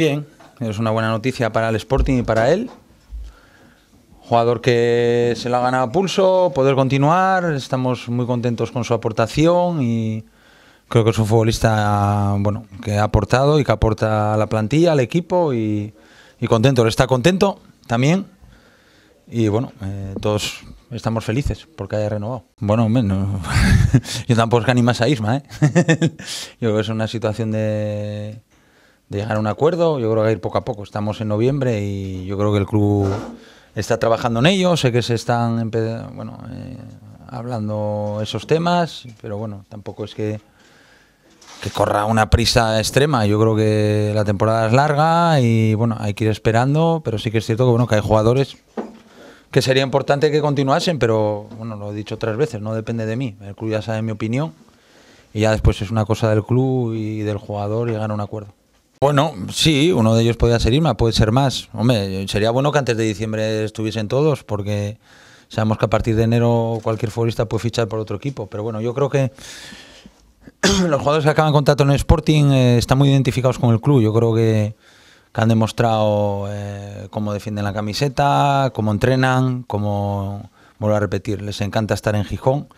Bien, es una buena noticia para el Sporting y para él. Jugador que se lo ha ganado a pulso, poder continuar, estamos muy contentos con su aportación y creo que es un futbolista bueno, que ha aportado y que aporta a la plantilla, al equipo y, contento. Está contento también y bueno, eh, todos estamos felices porque haya renovado. Bueno, yo tampoco es que animas a Isma, ¿eh? yo creo que es una situación de de llegar a un acuerdo. Yo creo que va a ir poco a poco. Estamos en noviembre y yo creo que el club está trabajando en ello. Sé que se están bueno, eh, hablando esos temas, pero bueno, tampoco es que, que corra una prisa extrema. Yo creo que la temporada es larga y bueno, hay que ir esperando, pero sí que es cierto que, bueno, que hay jugadores que sería importante que continuasen, pero bueno, lo he dicho tres veces, no depende de mí. El club ya sabe mi opinión y ya después es una cosa del club y del jugador llegar a un acuerdo. Bueno, sí, uno de ellos podría ser Irma, puede ser más. Hombre, sería bueno que antes de diciembre estuviesen todos, porque sabemos que a partir de enero cualquier futbolista puede fichar por otro equipo. Pero bueno, yo creo que los jugadores que acaban contrato en el Sporting eh, están muy identificados con el club. Yo creo que, han demostrado eh, cómo defienden la camiseta, cómo entrenan, cómo, vuelvo a repetir, les encanta estar en Gijón.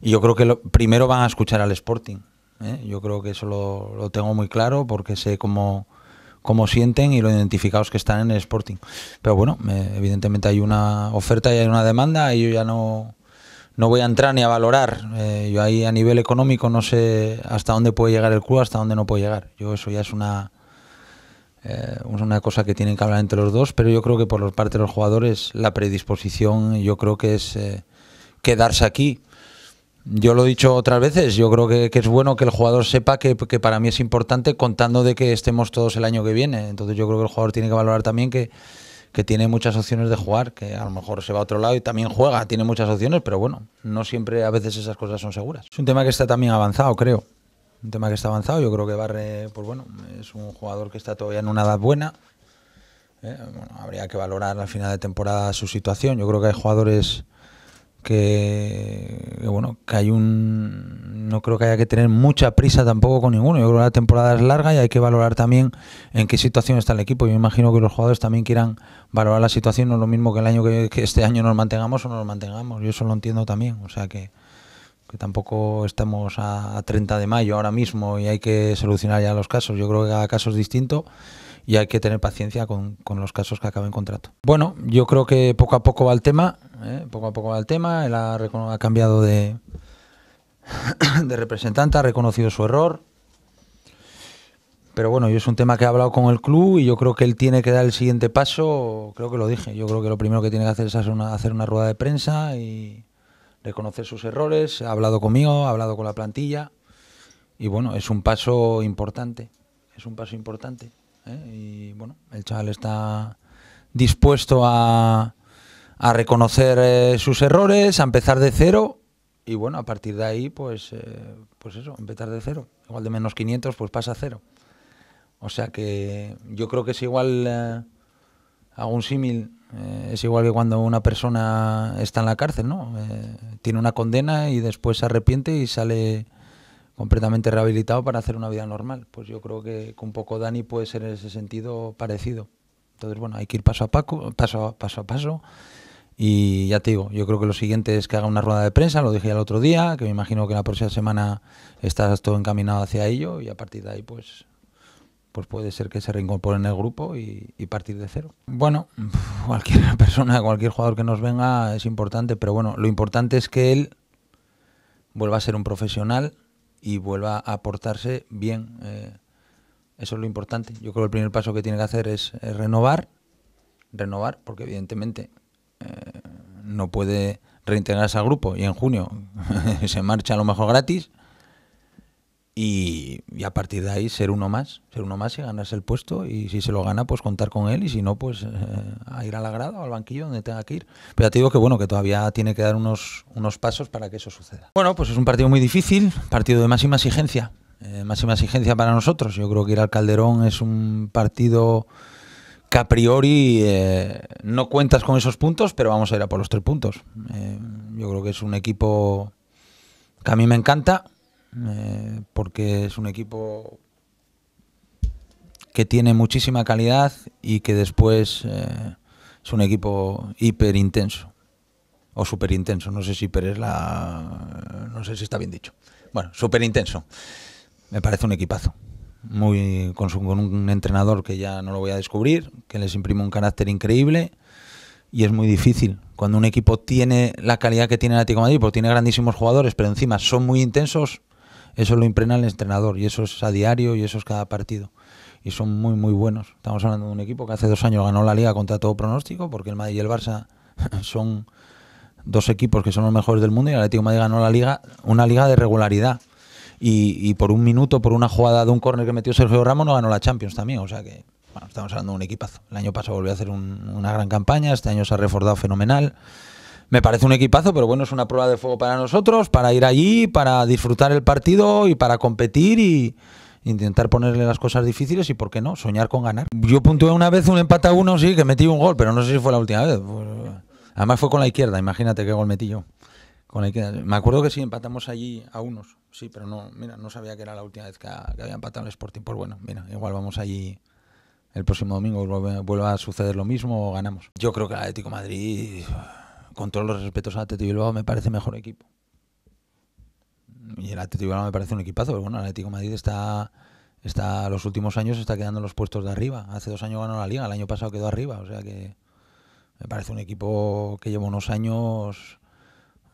Y yo creo que lo, primero van a escuchar al Sporting. ¿eh? Yo creo que eso lo, tengo muy claro porque sé cómo, sienten y lo identificados que están en el Sporting. Pero bueno, eh, evidentemente hay una oferta y hay una demanda y yo ya no, voy a entrar ni a valorar. Eh, yo ahí a nivel económico no sé hasta dónde puede llegar el club, hasta dónde no puede llegar. Yo eso ya es una, una cosa que tienen que hablar entre los dos, pero yo creo que por parte de los jugadores la predisposición yo creo que es quedarse aquí. Yo lo he dicho otras veces, yo creo que, es bueno que el jugador sepa que, para mí es importante contando de que estemos todos el año que viene. Entonces yo creo que el jugador tiene que valorar también que, tiene muchas opciones de jugar, que a lo mejor se va a otro lado y también juega, tiene muchas opciones, pero bueno, no siempre a veces esas cosas son seguras. Es un tema que está también avanzado, creo. Un tema que está avanzado, yo creo que Barre, pues bueno, es un jugador que está todavía en una edad buena. Eh, habría que valorar al final de temporada su situación. Yo creo que hay jugadores que, bueno, que hay un no creo que haya que tener mucha prisa tampoco con ninguno. Yo creo que la temporada es larga y hay que valorar también en qué situación está el equipo. Yo imagino que los jugadores también quieran valorar la situación, no es lo mismo que el año que, este año nos mantengamos o no nos mantengamos. Yo eso lo entiendo también, o sea que, tampoco estamos a, a 30 de mayo ahora mismo y hay que solucionar ya los casos. Yo creo que cada caso es distinto y hay que tener paciencia con, los casos que acaben contrato. Bueno, yo creo que poco a poco va el tema, ¿eh? poco a poco va el tema, él ha, cambiado de, de representante, ha reconocido su error. Pero bueno, yo es un tema que ha hablado con el club y yo creo que él tiene que dar el siguiente paso. Creo que lo dije. Yo creo que lo primero que tiene que hacer es hacer una rueda de prensa y reconocer sus errores. Ha hablado conmigo, ha hablado con la plantilla. Y bueno, es un paso importante. Es un paso importante. ¿eh? Y bueno, el chaval está dispuesto a, reconocer eh, sus errores, a empezar de cero y bueno, a partir de ahí, pues, eh, pues eso, empezar de cero. Igual de menos 500, pues pasa a cero. O sea que yo creo que es igual, a un símil, es igual que cuando una persona está en la cárcel, ¿no? tiene una condena y después se arrepiente y sale completamente rehabilitado para hacer una vida normal. Pues yo creo que, con un poco Dani puede ser en ese sentido parecido. Entonces, bueno, hay que ir paso a, paso, a, paso a paso. Y ya te digo, yo creo que lo siguiente es que haga una rueda de prensa, lo dije el otro día, que me imagino que la próxima semana estás todo encaminado hacia ello y a partir de ahí pues, pues puede ser que se reincorpore en el grupo y partir de cero. Bueno, cualquier persona, cualquier jugador que nos venga es importante, pero bueno, lo importante es que él vuelva a ser un profesional, y vuelva a portarse bien. Eh, eso es lo importante. Yo creo que el primer paso que tiene que hacer es, renovar, renovar, porque evidentemente eh, no puede reintegrarse al grupo y en junio se marcha a lo mejor gratis y, a partir de ahí ser uno más, ser uno más y ganarse el puesto y si se lo gana pues contar con él y si no pues eh, a ir a la o al banquillo donde tenga que ir. Pero te digo que bueno, que todavía tiene que dar unos, unos pasos para que eso suceda. Bueno, pues es un partido muy difícil, partido de máxima exigencia, eh, máxima exigencia para nosotros. Yo creo que ir al Calderón es un partido que a priori eh, no cuentas con esos puntos, pero vamos a ir a por los tres puntos. yo creo que es un equipo que a mí me encanta, eh, porque es un equipo que tiene muchísima calidad y que después eh, es un equipo hiper intenso o súper intenso, no sé si hiper es la... no sé si está bien dicho. Bueno, súper intenso. Me parece un equipazo. Muy, con, con un entrenador que ya no lo voy a descubrir, que les imprime un carácter increíble y es muy difícil. Cuando un equipo tiene la calidad que tiene el Atlético de Madrid, porque tiene grandísimos jugadores, pero encima son muy intensos, eso lo imprena el entrenador y eso es a diario y eso es cada partido. Y son muy, muy buenos. Estamos hablando de un equipo que hace dos años ganó la liga contra todo pronóstico, porque el Madrid y el Barça son dos equipos que son los mejores del mundo y el Atlético Madrid ganó la liga, una liga de regularidad. Y, por un minuto, por una jugada de un córner que metió Sergio Ramos, no ganó la Champions también. O sea que estamos hablando de un equipazo. El año pasado volvió a hacer una gran campaña, este año se ha reforzado fenomenal. Me parece un equipazo, pero bueno, es una prueba de fuego para nosotros, para ir allí, para disfrutar el partido y para competir y intentar ponerle las cosas difíciles y, ¿por qué no?, soñar con ganar. Yo puntué una vez un empate a uno, sí, que metí un gol, pero no sé si fue la última vez. Además fue con la izquierda, imagínate qué gol metí yo. Con Me acuerdo que sí, empatamos allí a unos, sí, pero no, mira, no sabía que era la última vez que, había empatado el Sporting. Pues bueno, mira, igual vamos allí el próximo domingo, vuelva a suceder lo mismo o ganamos. Yo creo que el Atlético Madrid con todos los respetos al Atleti Bilbao, me parece mejor equipo. Y el Atleti Bilbao me parece un equipazo, pero bueno, el Atlético Madrid está, está, los últimos años está quedando en los puestos de arriba. Hace dos años ganó la Liga, el año pasado quedó arriba, o sea que me parece un equipo que lleva unos años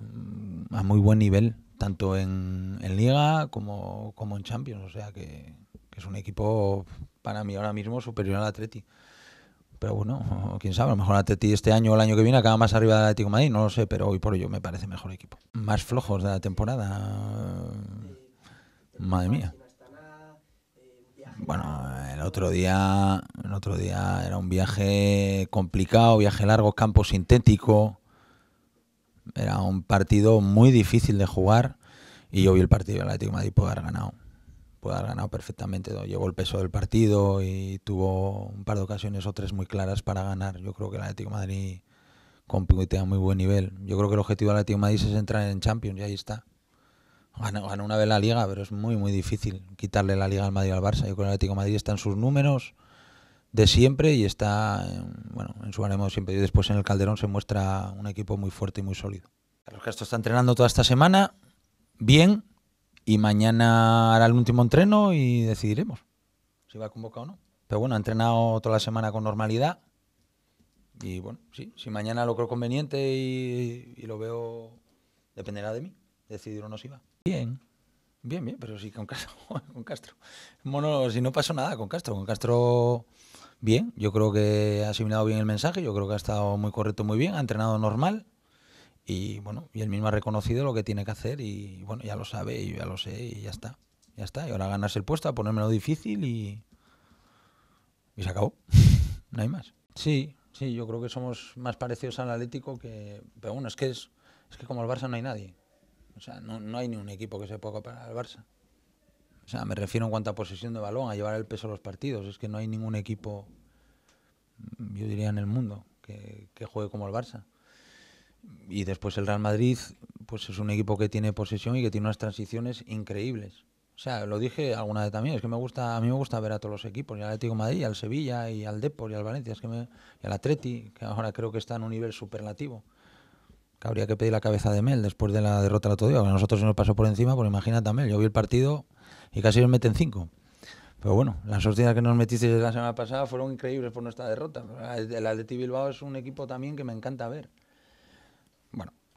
mm, a muy buen nivel, tanto en, Liga como, en Champions, o sea que, que es un equipo para mí ahora mismo superior al Atleti. Pero bueno, quién sabe, a lo mejor Atleti este año o el año que viene acaba más arriba de Atlético de Madrid, no lo sé, pero hoy por hoy me parece mejor equipo. Más flojos de la temporada. Madre mía. Bueno, el otro día, el otro día era un viaje complicado, viaje largo, campo sintético. Era un partido muy difícil de jugar y yo vi el partido de Atlético Madrid poder haber ganado ha ganado perfectamente. Llevó el peso del partido y tuvo un par de ocasiones o tres muy claras para ganar. Yo creo que el Atlético Madrid compite a muy buen nivel. Yo creo que el objetivo del Atlético de Madrid es entrar en Champions y ahí está. Ganó, una vez la Liga, pero es muy, muy difícil quitarle la Liga al Madrid al Barça. Yo creo que el Atlético Madrid está en sus números de siempre y está, bueno, en su ánimo siempre. Y después en el Calderón se muestra un equipo muy fuerte y muy sólido. Los Castro está entrenando toda esta semana, bien, y mañana hará el último entreno y decidiremos si va convocado o no. Pero bueno, ha entrenado toda la semana con normalidad. Y bueno, sí, si mañana lo creo conveniente y, lo veo, dependerá de mí, decidir o no si va. Bien, bien, bien, pero sí, con Castro. Con Castro. Bueno, si no pasó nada con Castro, con Castro bien, yo creo que ha asimilado bien el mensaje, yo creo que ha estado muy correcto, muy bien, ha entrenado normal y bueno, y él mismo ha reconocido lo que tiene que hacer y bueno, ya lo sabe y ya lo sé y ya está. Ya está, y ahora ganas el puesto, a lo difícil y y se acabó. no hay más. Sí, sí, yo creo que somos más parecidos al Atlético que pero bueno, es que es que como el Barça no hay nadie. O sea, no, hay ni un equipo que se pueda comparar al Barça. O sea, me refiero en cuanto a posesión de balón, a llevar el peso a los partidos. Es que no hay ningún equipo, yo diría, en el mundo que, que juegue como el Barça. Y después el Real Madrid, pues es un equipo que tiene posesión y que tiene unas transiciones increíbles. O sea, lo dije alguna vez también, es que me gusta, a mí me gusta ver a todos los equipos, y al Atlético Madrid, al Sevilla, y al Depor, y al Valencia, es que me, y al Atleti, que ahora creo que está en un nivel superlativo. Que habría que pedir la cabeza de Mel después de la derrota de otro día, a nosotros se nos pasó por encima, pues imagínate a Mel, yo vi el partido y casi nos meten cinco. Pero bueno, las sortidas que nos metisteis la semana pasada fueron increíbles por nuestra derrota. El Atleti Bilbao es un equipo también que me encanta ver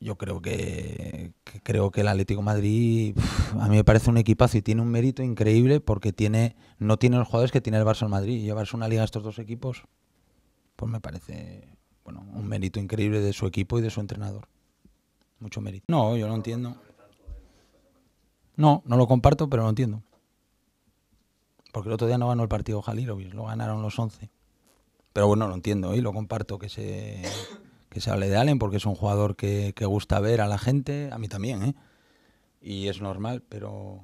yo creo que, creo que el Atlético de Madrid a mí me parece un equipazo y tiene un mérito increíble porque tiene no tiene los jugadores que tiene el Barça en Madrid y llevarse una liga a estos dos equipos pues me parece bueno un mérito increíble de su equipo y de su entrenador mucho mérito no yo no entiendo no no lo comparto pero lo entiendo porque el otro día no ganó el partido Jalirovic lo ganaron los 11 pero bueno lo entiendo y lo comparto que se que se hable de Allen porque es un jugador que, gusta ver a la gente, a mí también, ¿eh? y es normal, pero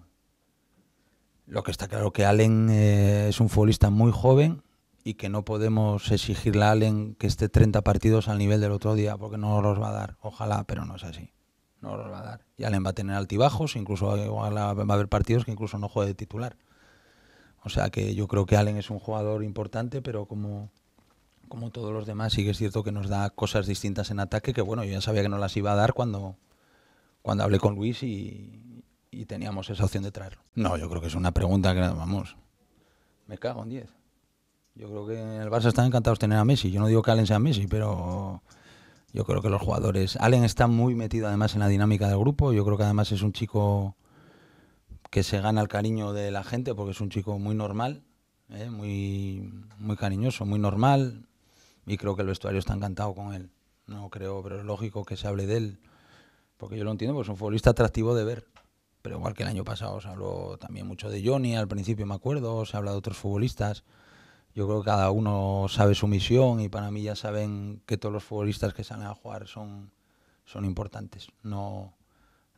lo que está claro que Allen eh, es un futbolista muy joven y que no podemos exigirle a Allen que esté 30 partidos al nivel del otro día porque no los va a dar. Ojalá, pero no es así. No los va a dar. Y Allen va a tener altibajos, incluso va a haber partidos que incluso no juegue de titular. O sea que yo creo que Allen es un jugador importante, pero como como todos los demás, sí que es cierto que nos da cosas distintas en ataque, que bueno, yo ya sabía que no las iba a dar cuando, cuando hablé con Luis y, teníamos esa opción de traerlo. No, yo creo que es una pregunta que, vamos, me cago en 10. Yo creo que en el Barça están encantados de tener a Messi. Yo no digo que Allen sea Messi, pero yo creo que los jugadores... Allen está muy metido además en la dinámica del grupo. Yo creo que además es un chico que se gana el cariño de la gente porque es un chico muy normal, ¿eh? muy, muy cariñoso, muy normal, y creo que el vestuario está encantado con él. No creo, pero es lógico que se hable de él, porque yo lo entiendo, es un futbolista atractivo de ver. Pero igual que el año pasado se habló también mucho de Johnny, al principio me acuerdo, se habla de otros futbolistas. Yo creo que cada uno sabe su misión y para mí ya saben que todos los futbolistas que salen a jugar son, son importantes. No,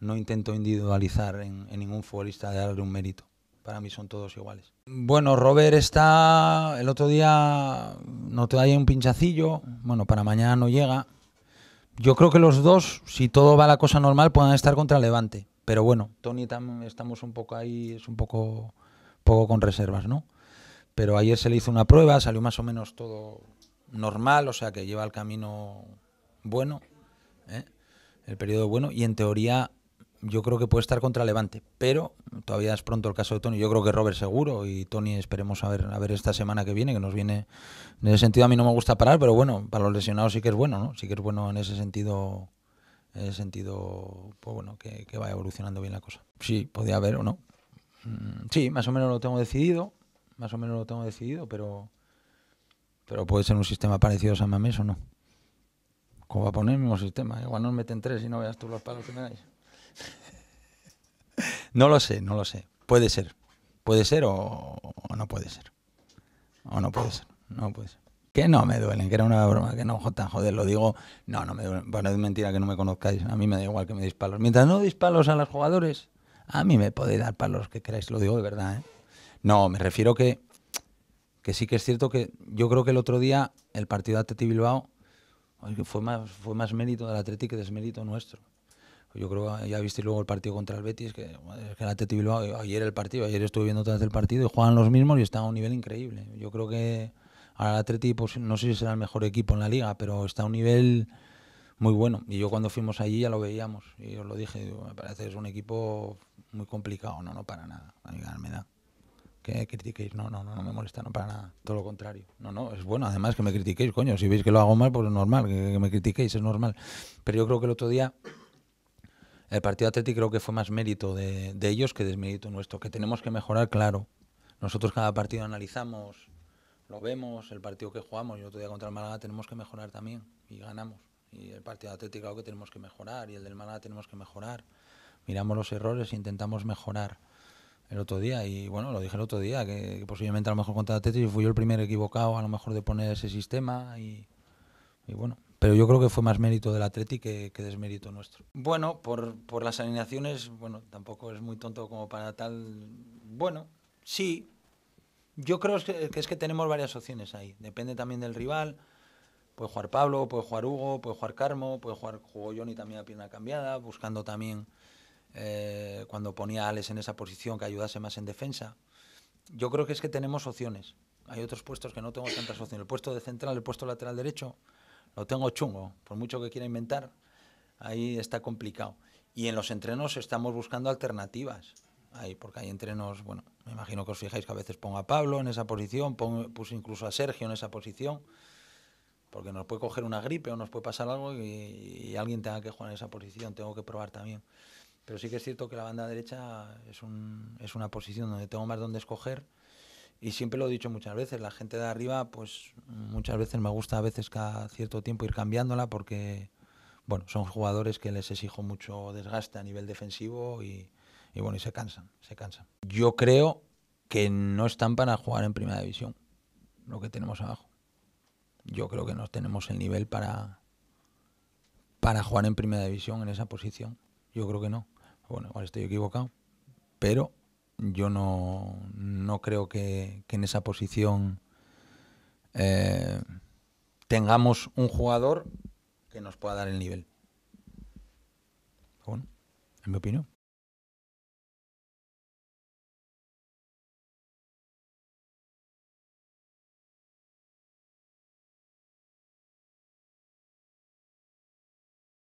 intento individualizar en, en ningún futbolista de darle un mérito para mí son todos iguales. Bueno, Robert está, el otro día no da ahí un pinchacillo, bueno, para mañana no llega. Yo creo que los dos, si todo va a la cosa normal, puedan estar contra Levante. Pero bueno, Tony estamos un poco ahí, es un poco, poco con reservas, ¿no? Pero ayer se le hizo una prueba, salió más o menos todo normal, o sea que lleva el camino bueno, ¿eh? el periodo bueno, y en teoría yo creo que puede estar contra Levante, pero todavía es pronto el caso de Tony. Yo creo que Robert seguro y Tony esperemos a ver, a ver esta semana que viene, que nos viene. En ese sentido a mí no me gusta parar, pero bueno, para los lesionados sí que es bueno, ¿no? Sí que es bueno en ese sentido, en ese sentido, pues bueno, que, que vaya evolucionando bien la cosa. Sí, podía haber o no. Mm, sí, más o menos lo tengo decidido, más o menos lo tengo decidido, pero, pero puede ser un sistema parecido a San Mamés o no. ¿Cómo va a poner el mismo sistema? Igual nos meten tres y no veas tú los palos que me no lo sé, no lo sé. Puede ser. Puede ser o, no puede ser. O no puede ser. No puede Que no me duelen, que era una broma, que no, Jota, joder, lo digo. No, no me duelen. es mentira que no me conozcáis. A mí me da igual que me dispalos, Mientras no dispalos a los jugadores, a mí me podéis dar palos que queráis. Lo digo de verdad, ¿eh? No, me refiero que, que sí que es cierto que yo creo que el otro día el partido de Atleti Bilbao fue más, fue más mérito del Atleti que desmérito nuestro. Yo creo, ya viste luego el partido contra el Betis, que, el Atleti Bilbao, eh, ayer el partido, ayer estuve viendo otra el partido y juegan los mismos y está a un nivel increíble. Yo creo que ahora el Atleti, pues, no sé si será el mejor equipo en la liga, pero está a un nivel muy bueno. Y yo cuando fuimos allí ya lo veíamos y os lo dije, me parece que es un equipo muy complicado, no, no para nada, a me da que critiquéis. No, no, no, me molesta, no para nada. Todo lo contrario. No, no, es bueno, además que me critiquéis, coño. Si veis que lo hago mal, pues es normal, que me critiquéis, es normal. Pero yo creo que el otro día el partido de Atleti creo que fue más mérito de, ellos que desmérito nuestro. Que tenemos que mejorar, claro. Nosotros cada partido analizamos, lo vemos, el partido que jugamos y el otro día contra el Málaga tenemos que mejorar también y ganamos. Y el partido de Atleti que tenemos que mejorar y el del Málaga tenemos que mejorar. Miramos los errores e intentamos mejorar el otro día. Y bueno, lo dije el otro día, que, posiblemente a lo mejor contra el Atleti fui yo el primer equivocado a lo mejor de poner ese sistema y bueno, pero yo creo que fue más mérito del Atleti que, desmérito nuestro. Bueno, por, las alineaciones, bueno, tampoco es muy tonto como para tal. Bueno, sí. Yo creo que, es que tenemos varias opciones ahí. Depende también del rival. Puede jugar Pablo, puede jugar Hugo, puede jugar Carmo, puede jugar jugó Johnny también a pierna cambiada, buscando también eh, cuando ponía a Alex en esa posición que ayudase más en defensa. Yo creo que es que tenemos opciones. Hay otros puestos que no tengo tantas opciones. El puesto de central, el puesto lateral derecho, lo tengo chungo, por mucho que quiera inventar, ahí está complicado. Y en los entrenos estamos buscando alternativas. Ahí, porque hay entrenos, bueno, me imagino que os fijáis que a veces pongo a Pablo en esa posición, pongo, puse incluso a Sergio en esa posición, porque nos puede coger una gripe o nos puede pasar algo y, alguien tenga que jugar en esa posición, tengo que probar también. Pero sí que es cierto que la banda derecha es, es una posición donde tengo más donde escoger y siempre lo he dicho muchas veces, la gente de arriba, pues muchas veces me gusta a veces cada cierto tiempo ir cambiándola porque, bueno, son jugadores que les exijo mucho desgaste a nivel defensivo y, bueno, y se cansan, se cansan. Yo creo que no están para jugar en primera división, lo que tenemos abajo. Yo creo que no tenemos el nivel para, para jugar en primera división en esa posición. Yo creo que no. Bueno, ahora estoy equivocado, pero yo no, no creo que, que, en esa posición eh, tengamos un jugador que nos pueda dar el nivel. Bueno, en mi opinión.